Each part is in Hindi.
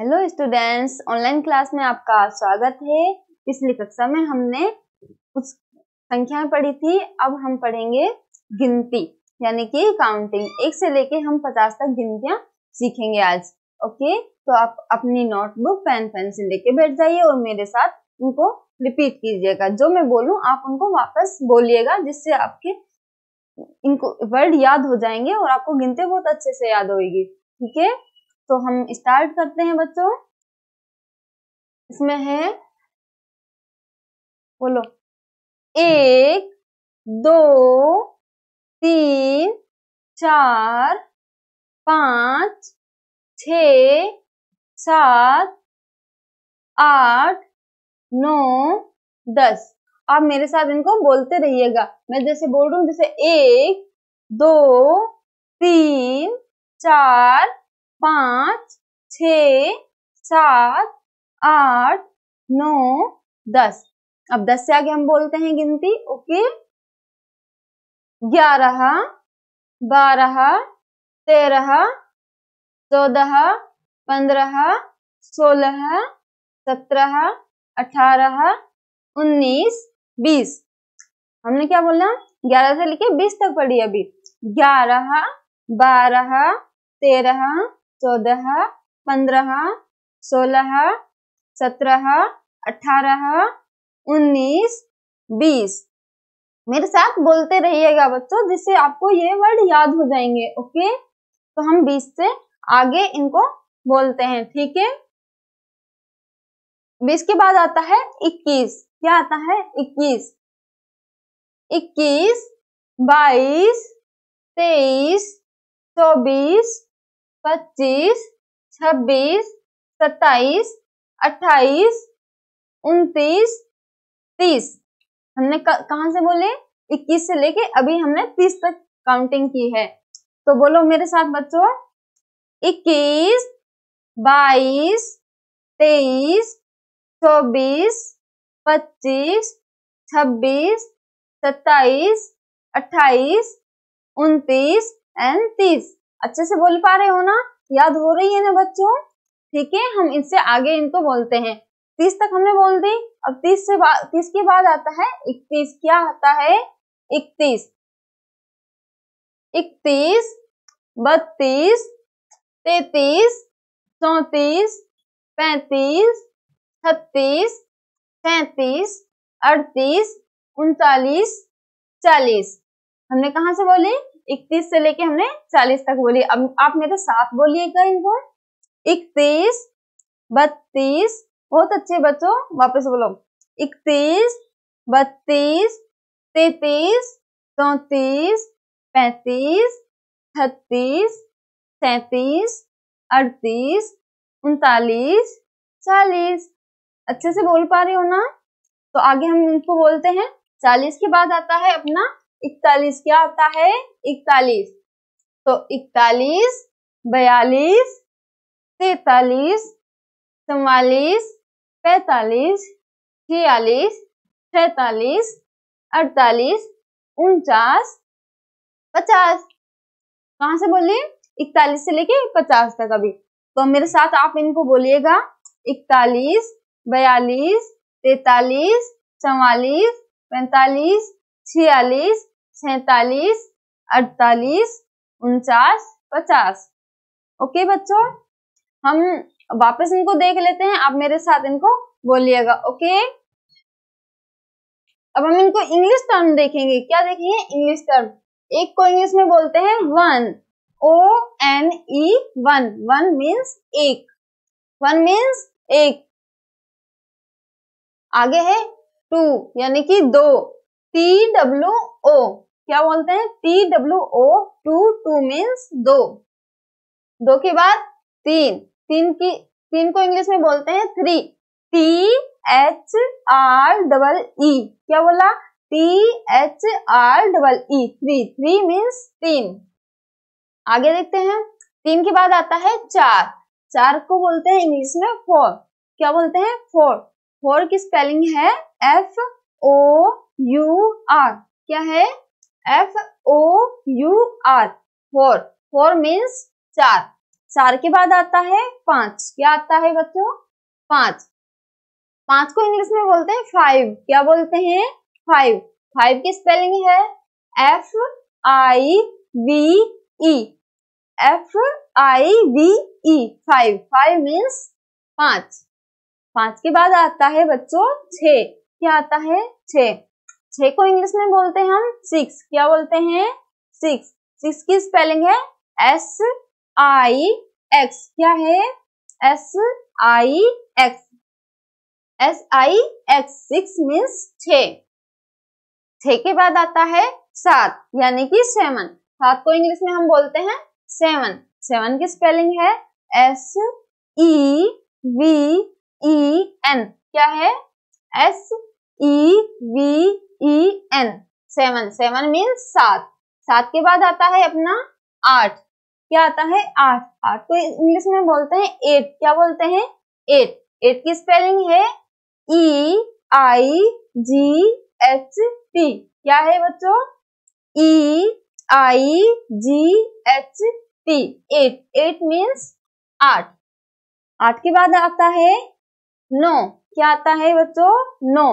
हेलो स्टूडेंट्स ऑनलाइन क्लास में आपका स्वागत है पिछली कक्षा में हमने कुछ संख्याएं पढ़ी थी अब हम पढ़ेंगे गिनती यानी कि काउंटिंग एक से लेके हम पचास तक गिनतियां सीखेंगे आज ओके तो आप अपनी नोटबुक पेन पेंसिल लेके बैठ जाइए और मेरे साथ उनको रिपीट कीजिएगा जो मैं बोलूँ आप उनको वापस बोलिएगा जिससे आपके इनको वर्ड याद हो जाएंगे और आपको गिनते बहुत अच्छे से याद होगी ठीक है तो हम स्टार्ट करते हैं बच्चों इसमें है बोलो एक दो तीन चार पाँच छ सात आठ नौ दस आप मेरे साथ इनको बोलते रहिएगा मैं जैसे बोल रहा हूँ जैसे एक दो तीन चार पांच छ सात आठ नौ दस अब दस से आगे हम बोलते हैं गिनती ओके ग्यारह बारह तेरह चौदह पंद्रह सोलह सत्रह अठारह उन्नीस बीस हमने क्या बोला ग्यारह से लेके बीस तक पढ़ी अभी ग्यारह बारह तेरह चौदह पंद्रह सोलह सत्रह अठारह उन्नीस बीस मेरे साथ बोलते रहिएगा बच्चों जिससे आपको ये वर्ड याद हो जाएंगे ओके तो हम बीस से आगे इनको बोलते हैं ठीक है बीस के बाद आता है इक्कीस क्या आता है इक्कीस इक्कीस बाईस तेईस चौबीस पच्चीस छब्बीस सत्ताईस अट्ठाईस उनतीस तीस हमने कहा से बोले इक्कीस से लेके अभी हमने तीस तक काउंटिंग की है तो बोलो मेरे साथ बच्चों इक्कीस बाईस तेईस चौबीस पच्चीस छब्बीस सत्ताईस अट्ठाईस उनतीस एंड तीस अच्छे से बोल पा रहे हो ना याद हो रही है ना बच्चों ठीक है हम इनसे आगे इनको बोलते हैं तीस तक हमने बोल दी अब तीस से तीस के बाद आता है इकतीस क्या आता है इकतीस इकतीस बत्तीस तैतीस चौतीस पैतीस छत्तीस सैतीस अड़तीस उनतालीस चालीस हमने कहा से बोली इकतीस से लेके हमने चालीस तक बोली अब आप मेरे तो साथ बोलिएगा इनको इकतीस बत्तीस बहुत अच्छे बच्चों वापस बोलो इकतीस बत्तीस तैतीस चौतीस पैतीस छत्तीस सैतीस अड़तीस उनतालीस चालीस अच्छे से बोल पा रहे हो ना तो आगे हम इनको बोलते हैं चालीस के बाद आता है अपना इकतालीस क्या आता है इकतालीस तो इकतालीस बयालीस तैतालीस चवालीस पैतालीस छियालीस सैतालीस अड़तालीस उनचास पचास कहा से बोलिए इकतालीस से लेके पचास तक अभी तो मेरे साथ आप इनको बोलिएगा इकतालीस बयालीस तैतालीस चवालीस पैतालीस छियालीस सैतालीस अड़तालीस उनचास पचास ओके बच्चों हम वापस इनको देख लेते हैं आप मेरे साथ इनको बोलिएगा ओके अब हम इनको इंग्लिश टर्म देखेंगे क्या देखेंगे इंग्लिश टर्म एक को इंग्लिश में बोलते हैं one O N E one one means एक वन मीन्स एक आगे है टू यानी कि दो टी डब्ल्यू ओ क्या बोलते हैं T W O two two means दो दो के बाद तीन तीन की तीन को इंग्लिश में बोलते हैं three T H R double E क्या बोला T H R double E three three means तीन आगे देखते हैं तीन के बाद आता है चार चार को बोलते हैं इंग्लिश में फोर क्या बोलते हैं फोर फोर की स्पेलिंग है एफ ओ यू आर क्या है F O U R four four means चार चार के बाद आता है पांच क्या आता है बच्चों पांच पांच को इंग्लिश में बोलते हैं फाइव क्या बोलते हैं फाइव फाइव की स्पेलिंग है F I V E F I V E five five means पांच पांच के बाद आता है बच्चों छ क्या आता है छ छ को इंग्लिश में बोलते हैं हम सिक्स क्या बोलते हैं सिक्स सिक्स की स्पेलिंग है एस आई एक्स क्या है S I X S I X six means छ छ के बाद आता है सात यानी कि सेवन सात को इंग्लिश में हम बोलते हैं सेवन सेवन की स्पेलिंग है S E V E N क्या है S E V E N seven seven means सात सात के बाद आता है अपना आठ क्या आता है आठ आठ को इंग्लिश में बोलते हैं एट क्या बोलते हैं एट एट की स्पेलिंग है E I G H T क्या है बच्चों E I G H T eight eight means आठ आठ के बाद आता है नौ क्या आता है बच्चों नौ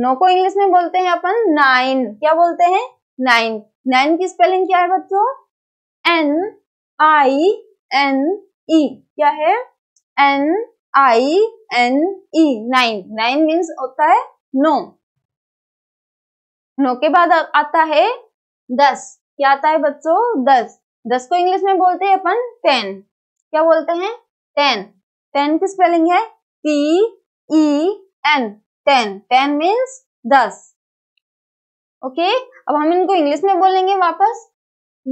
नौ को इंग्लिश में बोलते हैं अपन नाइन क्या बोलते हैं नाइन नाइन की स्पेलिंग क्या है बच्चों एन आई एन ई क्या है N I N E nine nine means होता है नो नो के बाद आता है दस क्या आता है बच्चों दस दस को इंग्लिश में बोलते हैं अपन टेन क्या बोलते हैं टेन टेन की स्पेलिंग है T E N ten ten means दस ओके अब हम इनको इंग्लिश में बोलेंगे वापस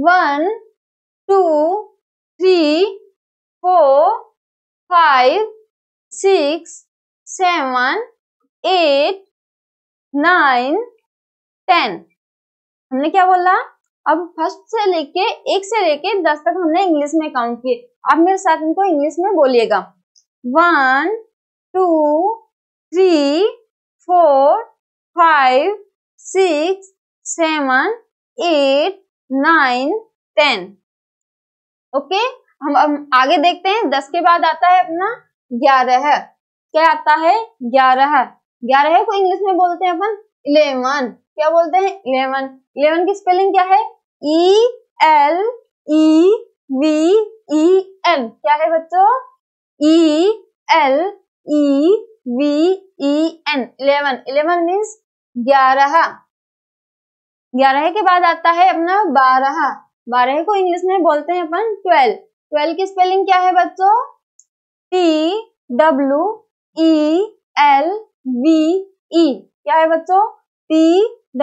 one two three four five six seven eight nine ten हमने क्या बोला अब फर्स्ट से लेके एक से लेके दस तक हमने इंग्लिश में काउंट किए आप मेरे साथ इनको इंग्लिश में बोलिएगा one two three four five six seven eight nine ten okay हम अब आगे देखते हैं दस के बाद आता है अपना ग्यारह क्या आता है ग्यारह ग्यारह को इंग्लिश में बोलते हैं अपन इलेवन क्या बोलते हैं इलेवन इलेवन की स्पेलिंग क्या है E L E V E N क्या है बच्चों E L E V E N eleven eleven means ग्यारह ग्यारह के बाद आता है अपना बारह बारह को इंग्लिश में बोलते हैं अपन ट्वेल्व ट्वेल्व की स्पेलिंग क्या है बच्चों T W E L V E क्या है बच्चों T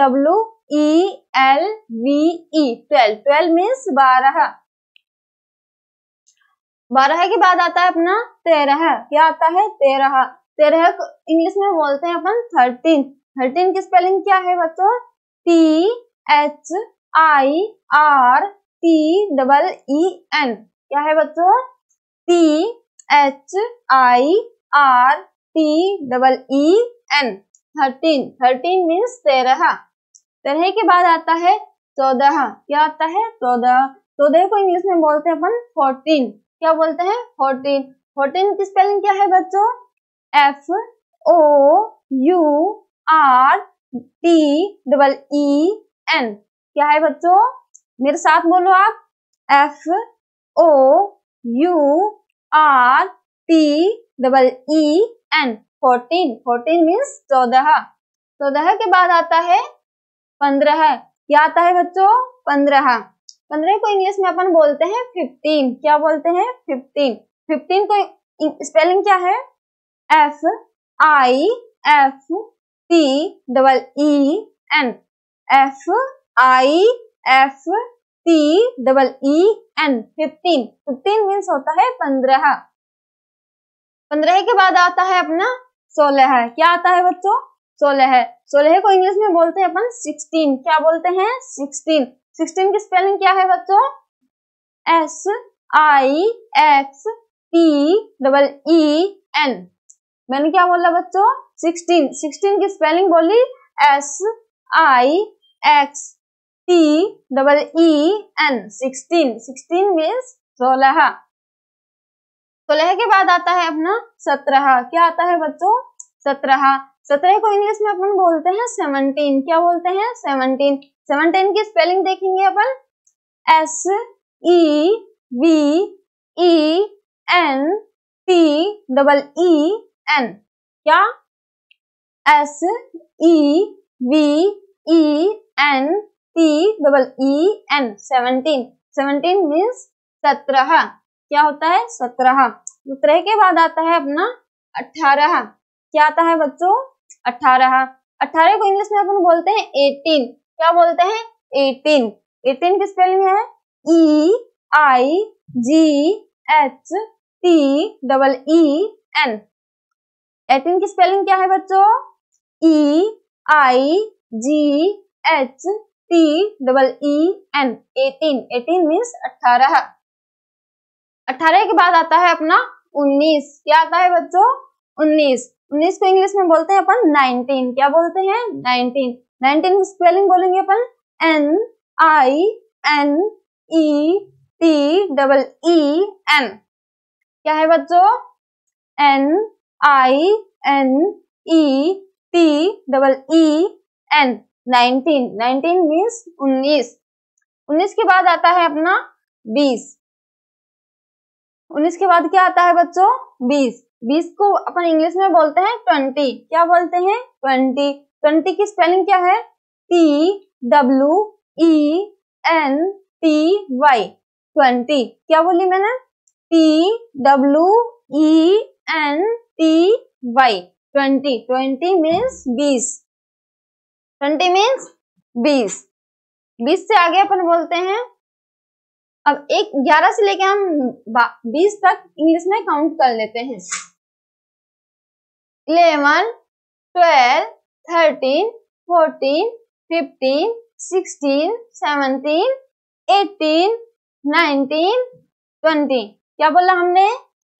W E L V E twelve twelve means बारह बारह के बाद आता है अपना तेरह क्या आता है तेरह तेरह को इंग्लिश में बोलते हैं अपन थर्टीन थर्टीन की स्पेलिंग क्या है बच्चों T H I R T double E N क्या है बच्चों T H I R T double E N thirteen thirteen means तेरह तेरह के बाद आता है चौदह क्या आता है चौदह चौदह को इंग्लिश में बोलते हैं अपन फोर्टीन क्या बोलते हैं फोर्टीन फोर्टीन की स्पेलिंग क्या है बच्चों F O U R T double E N क्या है बच्चों मेरे साथ बोलो आप F O U R T double E N fourteen fourteen means चौदह चौदह के बाद आता है पंद्रह क्या आता है बच्चों पंद्रह पंद्रह को इंग्लिश में अपन बोलते हैं फिफ्टीन क्या बोलते हैं फिफ्टीन फिफ्टीन को स्पेलिंग क्या है F I F T double E N F I F T double E N fifteen fifteen means होता है पंद्रह पंद्रह के बाद आता है अपना सोलह क्या आता है बच्चों सोलह सोलह को इंग्लिश में बोलते हैं अपन सिक्सटीन क्या बोलते हैं सिक्सटीन सिक्सटीन की स्पेलिंग क्या है बच्चों S I X T double E N मैंने क्या बोला बच्चों सिक्सटीन सिक्सटीन की स्पेलिंग बोली S I X T double E N sixteen sixteen means सोलह सोलह के बाद आता है अपना सत्रह क्या आता है बच्चों सत्रह सत्रह को इंग्लिश में अपन बोलते हैं सेवनटीन क्या बोलते हैं सेवनटीन सेवनटीन की स्पेलिंग देखेंगे अपन S E V E N T double E N क्या S E V E N T double E N seventeen seventeen means सत्रह क्या होता है सत्रह सत्रह के बाद आता है अपना अठारह क्या आता है बच्चों अठारह अठारह को इंग्लिश में अपन बोलते हैं एटीन क्या बोलते हैं एटीन एटीन की स्पेलिंग है E I G H T double E N eighteen की स्पेलिंग क्या है बच्चों E I G H T double E N eighteen eighteen means अठारह अठारह के बाद आता है अपना उन्नीस क्या आता है बच्चों उन्नीस उन्नीस को इंग्लिश में बोलते हैं अपन नाइनटीन क्या बोलते हैं नाइनटीन नाइनटीन की स्पेलिंग बोलेंगे अपन N I N E T double E N क्या है बच्चों N I N E T double E N nineteen nineteen means उन्नीस उन्नीस के बाद आता है अपना बीस उन्नीस के बाद क्या आता है बच्चों बीस बीस को अपन इंग्लिश में बोलते हैं ट्वेंटी क्या बोलते हैं ट्वेंटी ट्वेंटी की स्पेलिंग क्या है T W E N T Y twenty क्या बोली मैंने T W E N T Y twenty twenty means बीस ट्वेंटी मीन्स बीस बीस से आगे अपन बोलते हैं अब एक ग्यारह से लेकर हम बीस तक इंग्लिश में काउंट कर लेते हैं eleven twelve thirteen fourteen fifteen sixteen seventeen eighteen nineteen twenty क्या बोला हमने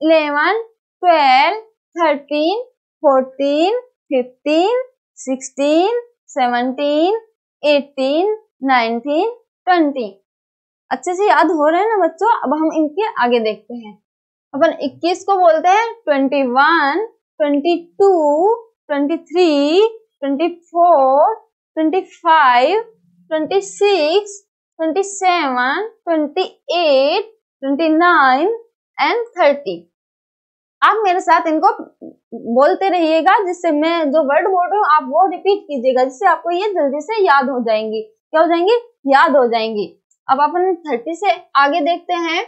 eleven twelve thirteen fourteen fifteen sixteen seventeen eighteen nineteen twenty अच्छे से याद हो रहे हैं ना बच्चों अब हम इनके आगे देखते हैं अपन 21 को बोलते हैं 21, 22, 23, 24, 25, 26, 27, 28, 29 एंड थर्टी आप मेरे साथ इनको बोलते रहिएगा जिससे मैं जो वर्ड बोल रहा हूँ आप वो रिपीट कीजिएगा जिससे आपको ये जल्दी से याद हो जाएंगी क्या हो जाएंगी याद हो जाएंगी अब अपन थर्टी से आगे देखते हैं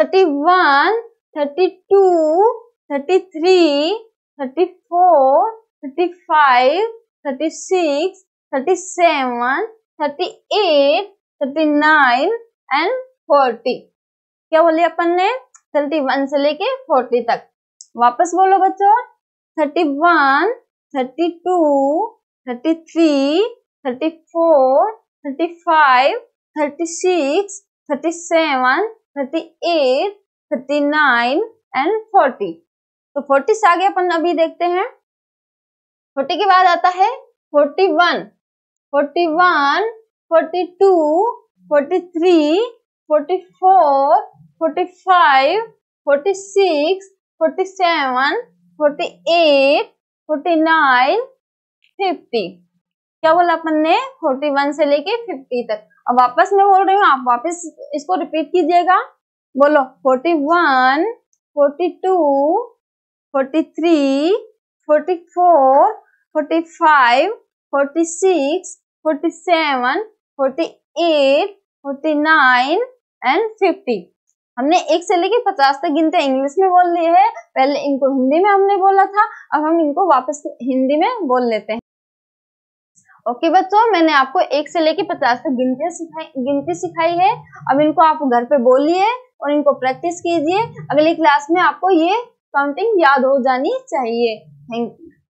thirty one thirty two thirty three thirty four thirty five thirty six thirty seven thirty eight thirty nine and forty क्या बोले अपन ने थर्टी वन से लेके फोर्टी तक वापस बोलो बच्चों thirty one thirty two thirty three thirty four thirty five thirty six thirty seven thirty eight thirty nine and forty तो फोर्टी से आगे अपन अभी देखते हैं फोर्टी के बाद आता है forty one forty one forty two forty three forty four forty five forty six forty seven forty eight forty nine fifty क्या बोला अपन ने फोर्टी वन से लेके फिफ्टी तक अब वापस मैं बोल रही हूँ आप वापस इसको रिपीट कीजिएगा बोलो forty one forty two forty three forty four forty five forty six forty seven forty eight forty nine and fifty हमने एक से लेके पचास तक गिनते इंग्लिश में बोल लिए है पहले इनको हिंदी में हमने बोला था अब हम इनको वापस हिंदी में बोल लेते हैं ओके okay, बच्चों मैंने आपको एक से लेके पचास तक गिनती सिखाई गिनती सिखाई है अब इनको आप घर पे बोलिए और इनको प्रैक्टिस कीजिए अगली क्लास में आपको ये काउंटिंग याद हो जानी चाहिए थैंक यू